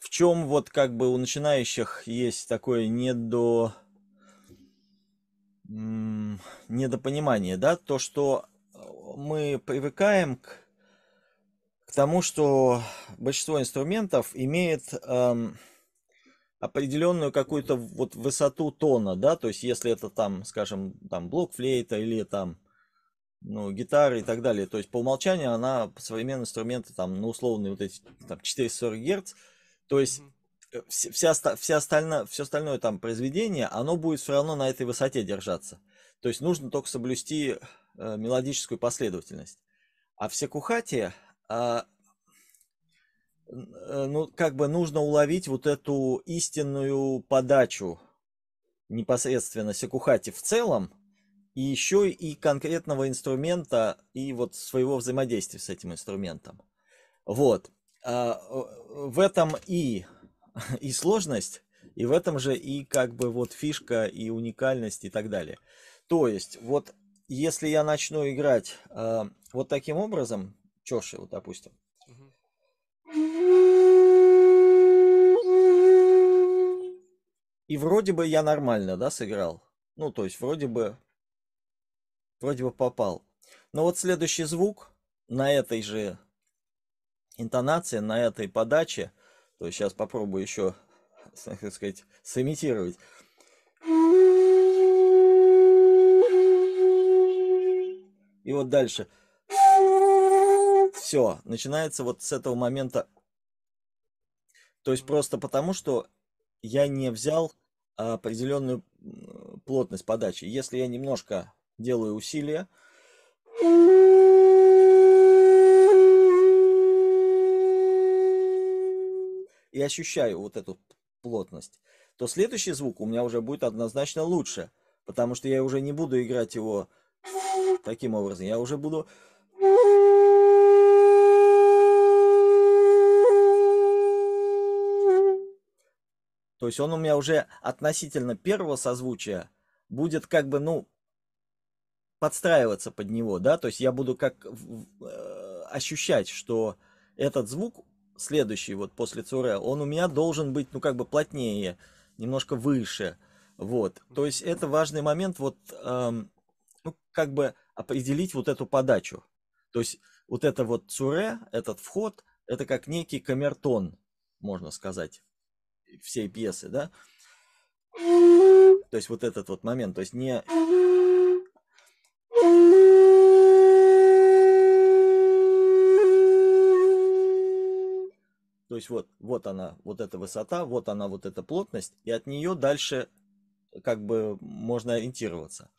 в чем вот как бы у начинающих есть такое недо... недопонимание, да, то, что э, мы привыкаем к, к тому, что большинство инструментов имеет эм, определенную какую-то вот высоту тона, да, то есть если это там, скажем, там блок флейта или там ну, гитары и так далее. То есть по умолчанию она, современные инструменты, там, на ну, условные вот эти там, 440 Гц, то есть mm-hmm. вся, вся, вся остальное, все остальное там произведение, оно будет все равно на этой высоте держаться. То есть нужно только соблюсти э, мелодическую последовательность. А все кухати, э, а, э, ну, как бы нужно уловить вот эту истинную подачу непосредственно секухати в целом, и еще и конкретного инструмента, и вот своего взаимодействия с этим инструментом. Вот. А, в этом и, и сложность, и в этом же и как бы вот фишка, и уникальность, и так далее. То есть, вот если я начну играть э, вот таким образом, чеши, вот допустим. И вроде бы я нормально, да, сыграл. Ну, то есть, вроде бы, вроде бы попал. Но вот следующий звук на этой же интонация на этой подаче, то есть сейчас попробую еще, так сказать, сымитировать. И вот дальше. Все, начинается вот с этого момента. То есть просто потому, что я не взял а, определенную плотность подачи. Если я немножко делаю усилия, и ощущаю вот эту плотность, то следующий звук у меня уже будет однозначно лучше, потому что я уже не буду играть его таким образом, я уже буду... То есть он у меня уже относительно первого созвучия будет как бы, ну, подстраиваться под него, да, то есть я буду как э, ощущать, что этот звук следующий вот после Цуре, он у меня должен быть, ну, как бы плотнее, немножко выше. Вот, то есть это важный момент, вот, эм, ну, как бы определить вот эту подачу. То есть вот это вот цуре, этот вход, это как некий камертон, можно сказать, всей пьесы, да? То есть вот этот вот момент, то есть не есть вот, вот она, вот эта высота, вот она, вот эта плотность, и от нее дальше как бы можно ориентироваться.